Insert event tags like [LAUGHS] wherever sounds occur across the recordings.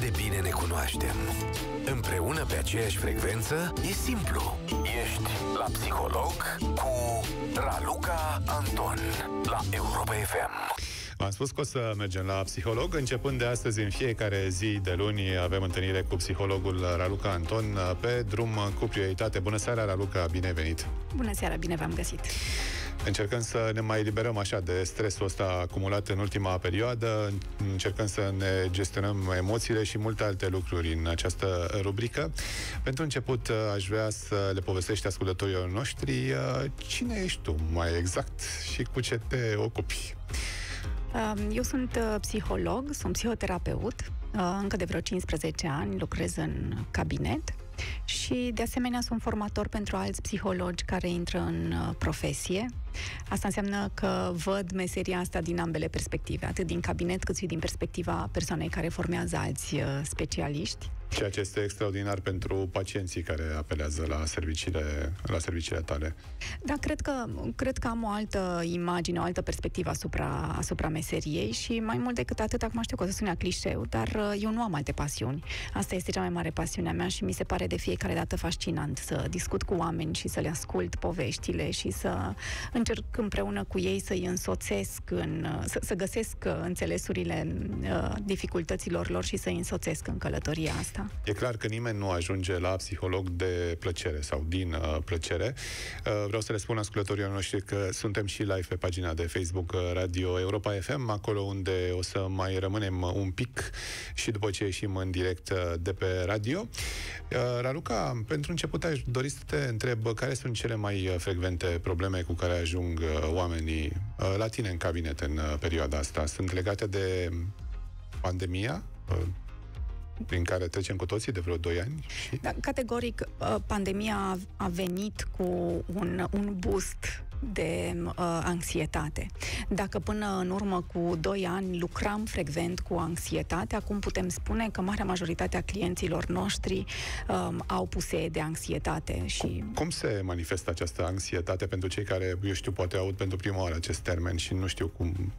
de bine ne cunoaștem. Împreună pe aceeași frecvență e simplu. Ești la psiholog cu Raluca Anton la Europa FM. V-am spus că o să mergem la psiholog. Începând de astăzi, în fiecare zi de luni, avem întâlnire cu psihologul Raluca Anton uh, pe drum cu prioritate. Bună seara, Raluca, bine ai venit! Bună seara, bine v-am găsit! Încercăm să ne mai eliberăm așa de stresul ăsta acumulat în ultima perioadă, încercăm să ne gestionăm emoțiile și multe alte lucruri în această rubrică. Pentru început, uh, aș vrea să le povestești ascultătorilor noștri uh, cine ești tu mai exact și cu ce te ocupi. Eu sunt uh, psiholog, sunt psihoterapeut. Uh, încă de vreo 15 ani lucrez în cabinet și, de asemenea, sunt formator pentru alți psihologi care intră în uh, profesie. Asta înseamnă că văd meseria asta din ambele perspective, atât din cabinet cât și din perspectiva persoanei care formează alți uh, specialiști. Ceea ce este extraordinar pentru pacienții care apelează la serviciile, la serviciile tale. Da, cred că, cred că am o altă imagine, o altă perspectivă asupra, asupra meseriei și mai mult decât atât, acum știu că o să sunea clișeu, dar uh, eu nu am alte pasiuni. Asta este cea mai mare pasiunea mea și mi se pare de fiecare dată fascinant să discut cu oameni și să le ascult poveștile și să încerc încerc împreună cu ei să-i însoțesc, în, să, să găsesc înțelesurile uh, dificultăților lor și să-i însoțesc în călătoria asta. E clar că nimeni nu ajunge la psiholog de plăcere sau din uh, plăcere. Uh, vreau să le spun ascultătorilor noștri că suntem și live pe pagina de Facebook uh, Radio Europa FM, acolo unde o să mai rămânem un pic și după ce ieșim în direct uh, de pe radio. Uh, Raluca, pentru început aș dori să te întreb care sunt cele mai frecvente probleme cu care ajungi ajung uh, oamenii uh, la tine în cabinet în uh, perioada asta? Sunt legate de pandemia? prin care trecem cu toții de vreo 2 ani. Și... Da, categoric, pandemia a venit cu un, un boost de uh, anxietate. Dacă până în urmă cu 2 ani lucram frecvent cu anxietate, acum putem spune că marea majoritate a clienților noștri um, au puse de anxietate. Și... Cum, cum se manifestă această anxietate pentru cei care, eu știu, poate aud pentru prima oară acest termen și nu știu cum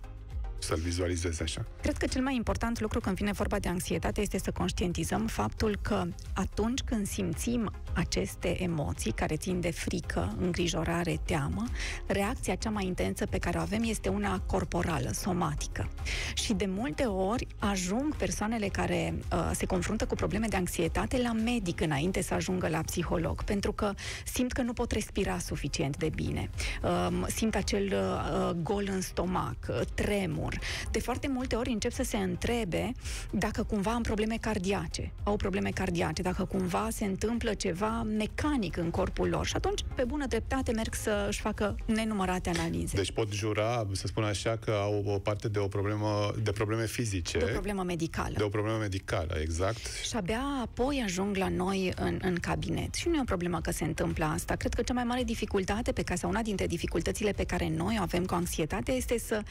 să-l vizualizezi așa. Cred că cel mai important lucru când vine vorba de anxietate este să conștientizăm faptul că atunci când simțim aceste emoții care țin de frică, îngrijorare, teamă, reacția cea mai intensă pe care o avem este una corporală, somatică. Și de multe ori ajung persoanele care uh, se confruntă cu probleme de anxietate la medic înainte să ajungă la psiholog, pentru că simt că nu pot respira suficient de bine, uh, simt acel uh, gol în stomac, uh, tremur, tumor. De foarte multe ori încep să se întrebe dacă cumva am probleme cardiace, au probleme cardiace, dacă cumva se întâmplă ceva mecanic în corpul lor. Și atunci, pe bună dreptate, merg să-și facă nenumărate analize. Deci pot jura, să spun așa, că au o parte de o problemă, de probleme fizice. De o problemă medicală. De o problemă medicală, exact. Și abia apoi ajung la noi în, în cabinet. Și nu e o problemă că se întâmplă asta. Cred că cea mai mare dificultate pe care, sau una dintre dificultățile pe care noi o avem cu anxietate este să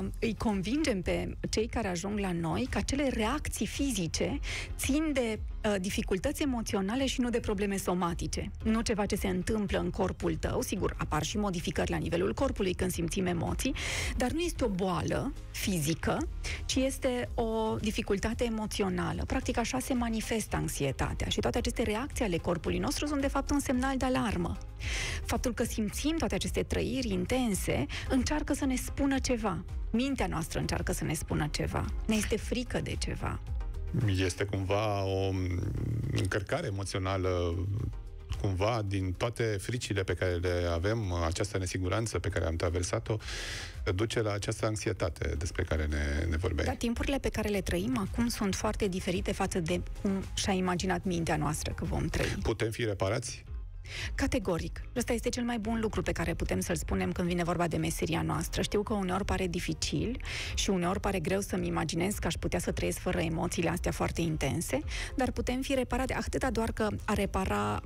uh, îi convingem pe cei care ajung la noi că acele reacții fizice țin de Uh, dificultăți emoționale și nu de probleme somatice. Nu ceva ce se întâmplă în corpul tău, sigur, apar și modificări la nivelul corpului când simțim emoții, dar nu este o boală fizică, ci este o dificultate emoțională. Practic așa se manifestă anxietatea și toate aceste reacții ale corpului nostru sunt de fapt un semnal de alarmă. Faptul că simțim toate aceste trăiri intense încearcă să ne spună ceva. Mintea noastră încearcă să ne spună ceva. Ne este frică de ceva este cumva o încărcare emoțională cumva din toate fricile pe care le avem, această nesiguranță pe care am traversat-o, duce la această anxietate despre care ne, ne vorbeai. Dar timpurile pe care le trăim acum sunt foarte diferite față de cum și-a imaginat mintea noastră că vom trăi. Putem fi reparați? Categoric. Ăsta este cel mai bun lucru pe care putem să-l spunem când vine vorba de meseria noastră. Știu că uneori pare dificil și uneori pare greu să-mi imaginez că aș putea să trăiesc fără emoțiile astea foarte intense, dar putem fi reparate atâta doar că a repara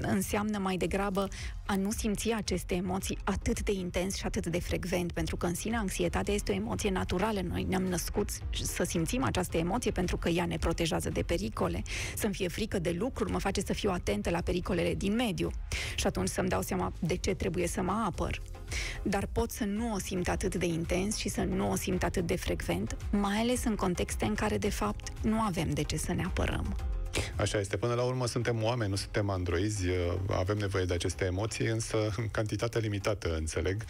înseamnă mai degrabă a nu simți aceste emoții atât de intens și atât de frecvent, pentru că în sine anxietatea este o emoție naturală. Noi ne-am născut să simțim această emoție pentru că ea ne protejează de pericole, să-mi fie frică de lucruri, mă face să fiu atentă la pericolele din mediu, știu. Și atunci să-mi dau seama de ce trebuie să mă apăr. Dar pot să nu o simt atât de intens și să nu o simt atât de frecvent, mai ales în contexte în care, de fapt, nu avem de ce să ne apărăm. Așa este. Până la urmă suntem oameni, nu suntem androizi, avem nevoie de aceste emoții, însă în cantitate limitată, înțeleg.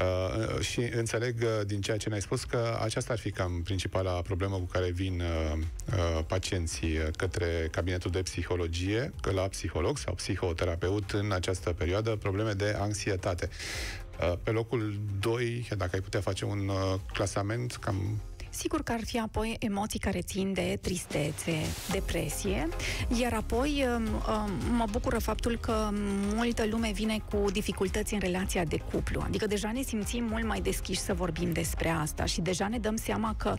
Uh, uh, și înțeleg uh, din ceea ce ne-ai spus că aceasta ar fi cam principala problemă cu care vin uh, uh pacienții uh, către cabinetul de psihologie, că la psiholog sau psihoterapeut în această perioadă, probleme de anxietate. Pe locul 2, dacă ai putea face un clasament, cam Sigur că ar fi apoi emoții care țin de tristețe, depresie, iar apoi um, um, mă bucură faptul că multă lume vine cu dificultăți în relația de cuplu. Adică deja ne simțim mult mai deschiși să vorbim despre asta și deja ne dăm seama că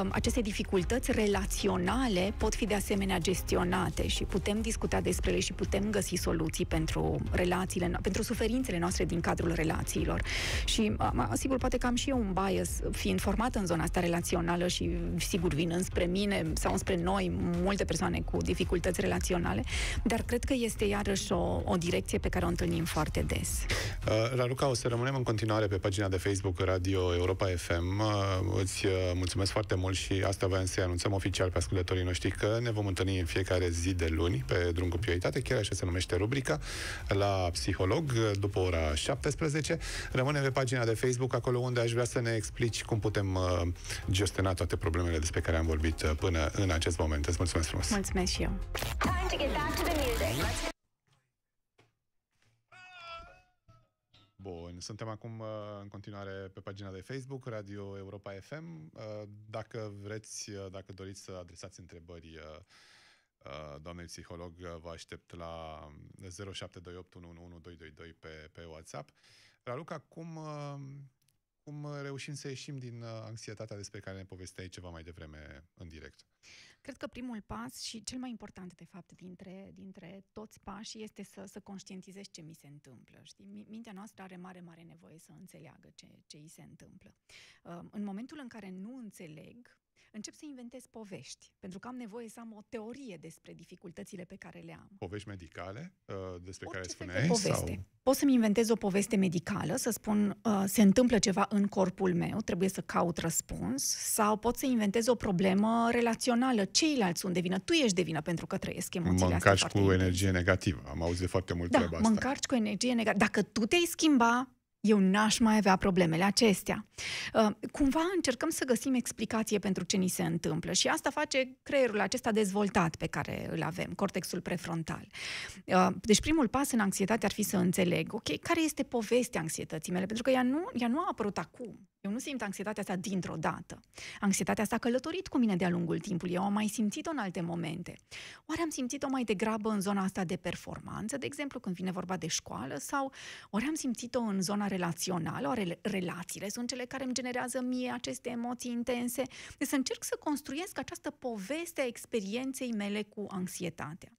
um, aceste dificultăți relaționale pot fi de asemenea gestionate și putem discuta despre ele și putem găsi soluții pentru relațiile, pentru suferințele noastre din cadrul relațiilor. Și sigur, poate că am și eu un bias, fiind format în zona asta relațională relațională și sigur vin înspre mine sau înspre noi multe persoane cu dificultăți relaționale, dar cred că este iarăși o, o direcție pe care o întâlnim foarte des. La uh, Raluca, o să rămânem în continuare pe pagina de Facebook Radio Europa FM. Uh, îți uh, mulțumesc foarte mult și asta vă să anunțăm oficial pe ascultătorii noștri că ne vom întâlni în fiecare zi de luni pe drum cu prioritate, chiar așa se numește rubrica, la psiholog după ora 17. Rămânem pe pagina de Facebook, acolo unde aș vrea să ne explici cum putem uh, gestiona toate problemele despre care am vorbit uh, până în acest moment. Îți mulțumesc frumos! Mulțumesc și eu! Bun, suntem acum uh, în continuare pe pagina de Facebook, Radio Europa FM. Uh, dacă vreți, dacă doriți să adresați întrebări doamnei psiholog, vă aștept la 0728111222 pe, pe WhatsApp. Raluca, cum, cum reușim să ieșim din uh, anxietatea despre care ne povesteai ceva mai devreme în direct? Cred că primul pas și cel mai important, de fapt, dintre, dintre toți pașii este să, să conștientizezi ce mi se întâmplă. Știi? Mintea noastră are mare, mare nevoie să înțeleagă ce, ce îi se întâmplă. Uh, în momentul în care nu înțeleg, încep să inventez povești, pentru că am nevoie să am o teorie despre dificultățile pe care le am. Povești medicale uh, despre Orice care spuneai? Poveste. Sau... Pot să-mi inventez o poveste medicală, să spun uh, se întâmplă ceva în corpul meu, trebuie să caut răspuns, sau pot să inventez o problemă relațională, ceilalți sunt de vină, tu ești de vină pentru că trăiesc emoțiile mă astea. cu energie negativă, am auzit de foarte mult da, treaba asta. mă cu energie negativă. Dacă tu te-ai schimba, eu n-aș mai avea problemele acestea. Uh, cumva încercăm să găsim explicație pentru ce ni se întâmplă și asta face creierul acesta dezvoltat pe care îl avem, cortexul prefrontal. Uh, deci primul pas în anxietate ar fi să înțeleg, ok, care este povestea anxietății mele, pentru că ea nu, ea nu a apărut acum. Eu nu simt anxietatea asta dintr-o dată. Anxietatea asta a călătorit cu mine de-a lungul timpului. Eu am mai simțit-o în alte momente. Oare am simțit-o mai degrabă în zona asta de performanță, de exemplu, când vine vorba de școală, sau ori am simțit-o în zona relațională, oare relațiile sunt cele care îmi generează mie aceste emoții intense? Deci să încerc să construiesc această poveste a experienței mele cu anxietatea.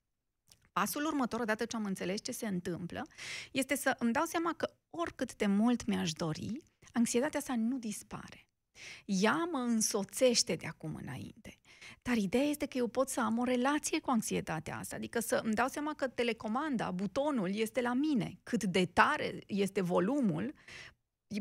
Pasul următor, odată ce am înțeles ce se întâmplă, este să îmi dau seama că oricât de mult mi-aș dori, anxietatea sa nu dispare. Ea mă însoțește de acum înainte. Dar ideea este că eu pot să am o relație cu anxietatea asta, adică să îmi dau seama că telecomanda, butonul este la mine, cât de tare este volumul,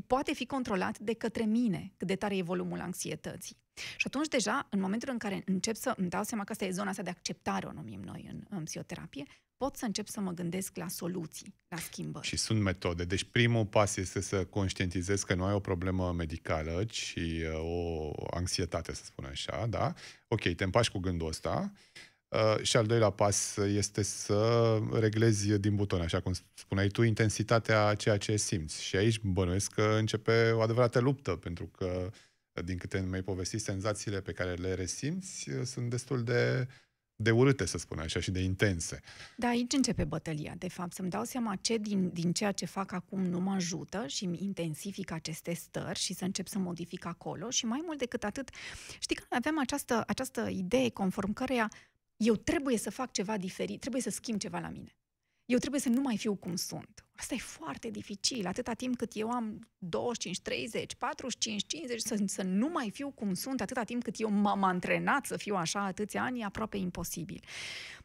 poate fi controlat de către mine, cât de tare e volumul anxietății. Și atunci deja, în momentul în care încep să îmi dau seama că asta e zona asta de acceptare, o numim noi în, în psihoterapie, pot să încep să mă gândesc la soluții, la schimbări. Și sunt metode. Deci primul pas este să conștientizezi că nu ai o problemă medicală, ci uh, o anxietate, să spun așa, da? Ok, te împaci cu gândul ăsta. Uh, și al doilea pas este să reglezi din buton, așa cum spuneai tu, intensitatea a ceea ce simți. Și aici bănuiesc că începe o adevărată luptă, pentru că, din câte mi-ai povestit, senzațiile pe care le resimți sunt destul de de urâte, să spun așa, și de intense. Da, aici începe bătălia, de fapt. Să-mi dau seama ce din, din ceea ce fac acum nu mă ajută și îmi intensific aceste stări și să încep să modific acolo și mai mult decât atât, știi că aveam această, această idee conform căreia eu trebuie să fac ceva diferit, trebuie să schimb ceva la mine. Eu trebuie să nu mai fiu cum sunt. Asta e foarte dificil, atâta timp cât eu am 25, 30, 45, 50, să, să nu mai fiu cum sunt, atâta timp cât eu m-am antrenat să fiu așa atâția ani, e aproape imposibil.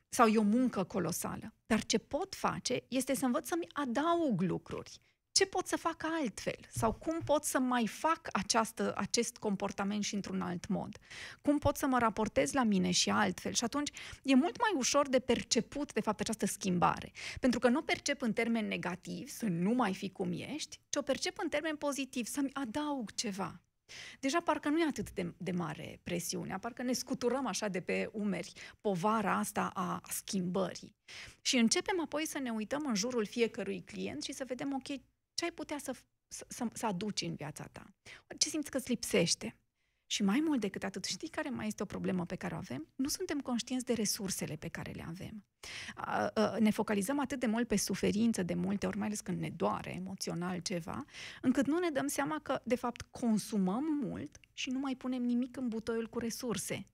Sau e o muncă colosală. Dar ce pot face este să învăț să-mi adaug lucruri ce pot să fac altfel sau cum pot să mai fac această, acest comportament și într-un alt mod, cum pot să mă raportez la mine și altfel. Și atunci e mult mai ușor de perceput, de fapt, această schimbare. Pentru că nu o percep în termen negativ, să nu mai fi cum ești, ci o percep în termen pozitiv, să-mi adaug ceva. Deja parcă nu e atât de, de mare presiunea, parcă ne scuturăm așa de pe umeri povara asta a schimbării. Și începem apoi să ne uităm în jurul fiecărui client și să vedem, ok, ce ai putea să, să, să, aduci în viața ta? Ce simți că îți lipsește? Și mai mult decât atât, știi care mai este o problemă pe care o avem? Nu suntem conștienți de resursele pe care le avem. Ne focalizăm atât de mult pe suferință de multe ori, mai ales când ne doare emoțional ceva, încât nu ne dăm seama că, de fapt, consumăm mult și nu mai punem nimic în butoiul cu resurse.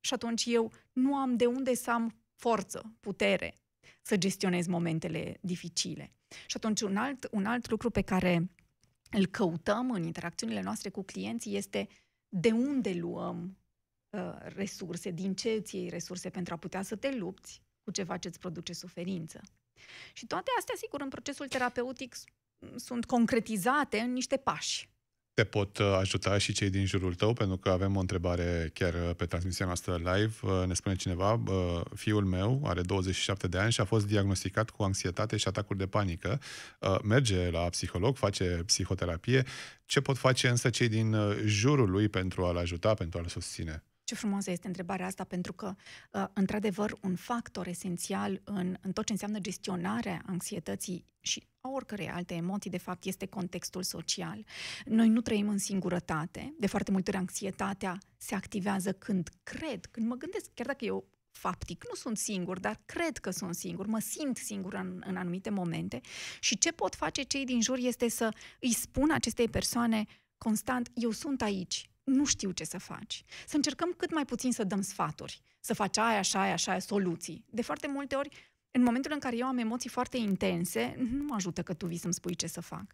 Și atunci eu nu am de unde să am forță, putere, să gestionezi momentele dificile. Și atunci un alt, un alt lucru pe care îl căutăm în interacțiunile noastre cu clienții este de unde luăm uh, resurse, din ce îți iei resurse pentru a putea să te lupți cu ceva ce îți produce suferință. Și toate astea, sigur, în procesul terapeutic sunt concretizate în niște pași te pot uh, ajuta și cei din jurul tău, pentru că avem o întrebare chiar uh, pe transmisia noastră live. Uh, ne spune cineva, fiul meu are 27 de ani și a fost diagnosticat cu anxietate și atacuri de panică. Merge la psiholog, face psihoterapie. Ce pot face însă cei din jurul lui pentru a-l ajuta, pentru a-l susține? ce frumoasă este întrebarea asta, pentru că, uh, într-adevăr, un factor esențial în, în tot ce înseamnă gestionarea anxietății și a oricărei alte emoții, de fapt, este contextul social. Noi nu trăim în singurătate. De foarte multe ori, anxietatea se activează când cred, când mă gândesc, chiar dacă eu faptic. Nu sunt singur, dar cred că sunt singur, mă simt singur în, în anumite momente și ce pot face cei din jur este să îi spun acestei persoane constant, eu sunt aici, nu știu ce să faci. Să încercăm cât mai puțin să dăm sfaturi, să faci aia, așa, aia, așa, soluții. De foarte multe ori, în momentul în care eu am emoții foarte intense, nu mă ajută că tu vii să-mi spui ce să fac.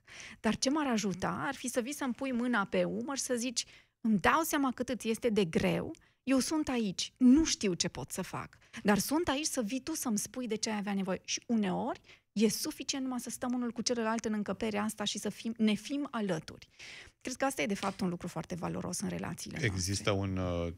Dar ce m-ar ajuta ar fi să vii să-mi pui mâna pe umăr și să zici, îmi dau seama cât îți este de greu, eu sunt aici, nu știu ce pot să fac, dar sunt aici să vii tu să-mi spui de ce ai avea nevoie. Și uneori E suficient numai să stăm unul cu celălalt în încăperea asta și să fim, ne fim alături. Cred că asta e, de fapt, un lucru foarte valoros în relațiile Există noastre. un uh,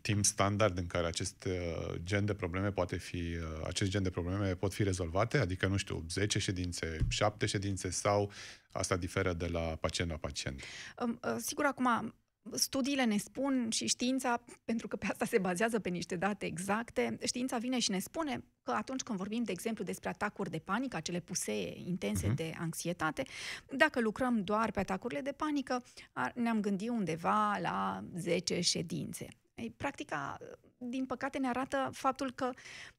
timp standard în care acest uh, gen de probleme poate fi, uh, acest gen de probleme pot fi rezolvate, adică, nu știu, 10 ședințe, 7 ședințe sau asta diferă de la pacient la pacient? Uh, uh, sigur, acum studiile ne spun și știința, pentru că pe asta se bazează pe niște date exacte, știința vine și ne spune că atunci când vorbim, de exemplu, despre atacuri de panică, acele pusee intense uh-huh. de anxietate, dacă lucrăm doar pe atacurile de panică, ne-am gândit undeva la 10 ședințe. Ei, practica, din păcate, ne arată faptul că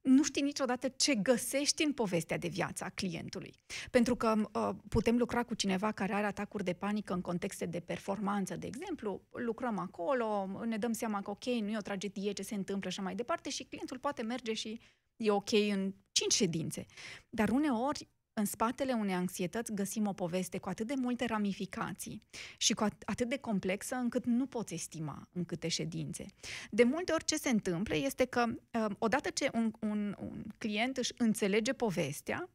nu știi niciodată ce găsești în povestea de viață a clientului. Pentru că uh, putem lucra cu cineva care are atacuri de panică în contexte de performanță, de exemplu, lucrăm acolo, ne dăm seama că, ok, nu e o tragedie ce se întâmplă și mai departe și clientul poate merge și e ok în cinci ședințe. Dar uneori în spatele unei anxietăți găsim o poveste cu atât de multe ramificații și cu atât de complexă încât nu poți estima în câte ședințe. De multe ori ce se întâmplă este că uh, odată ce un, un, un client își înțelege povestea,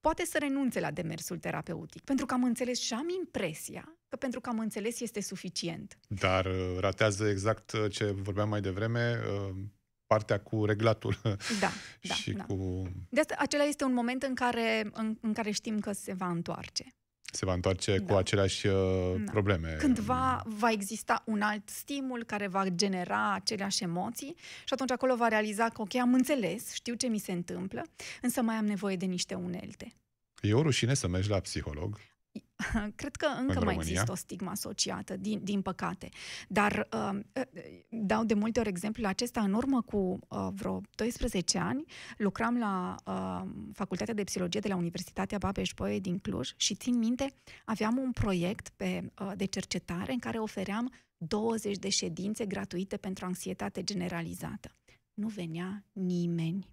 poate să renunțe la demersul terapeutic, pentru că am înțeles și am impresia că pentru că am înțeles este suficient. Dar uh, ratează exact uh, ce vorbeam mai devreme, partea cu reglatul da, [LAUGHS] da, și da. cu... De asta, acela este un moment în care, în, în care știm că se va întoarce. Se va întoarce da. cu aceleași uh, da. probleme. Cândva va exista un alt stimul care va genera aceleași emoții și atunci acolo va realiza că, ok, am înțeles, știu ce mi se întâmplă, însă mai am nevoie de niște unelte. E o rușine să mergi la psiholog? [LAUGHS] Cred că încă în mai România? există o stigmă asociată, din, din păcate. Dar uh, uh dau de multe ori exemplul acesta. În urmă cu uh, vreo 12 ani, lucram la uh, Facultatea de Psihologie de la Universitatea Babeș-Bolyai din Cluj și țin minte, aveam un proiect pe, uh, de cercetare în care ofeream 20 de ședințe gratuite pentru anxietate generalizată. Nu venea nimeni.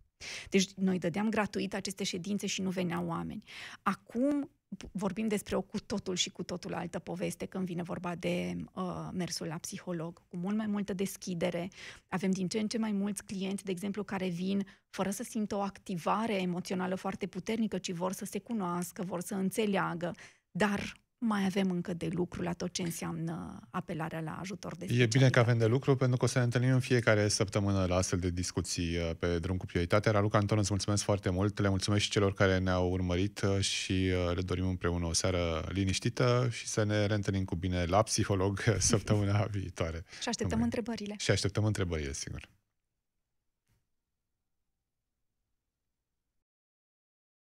Deci noi dădeam gratuit aceste ședințe și nu veneau oameni. Acum vorbim despre o cu totul și cu totul altă poveste când vine vorba de uh, mersul la psiholog, cu mult mai multă deschidere. Avem din ce în ce mai mulți clienți, de exemplu, care vin fără să simtă o activare emoțională foarte puternică, ci vor să se cunoască, vor să înțeleagă, dar mai avem încă de lucru la tot ce înseamnă apelarea la ajutor de E bine că avem de lucru, pentru că o să ne întâlnim în fiecare săptămână la astfel de discuții uh, pe drum cu prioritate. Raluca Anton, îți mulțumesc foarte mult, le mulțumesc și celor care ne-au urmărit uh, și uh, le dorim împreună o seară liniștită și să ne reîntâlnim cu bine la psiholog săptămâna [LAUGHS] viitoare. Și așteptăm Numai. întrebările. Și așteptăm întrebările, sigur.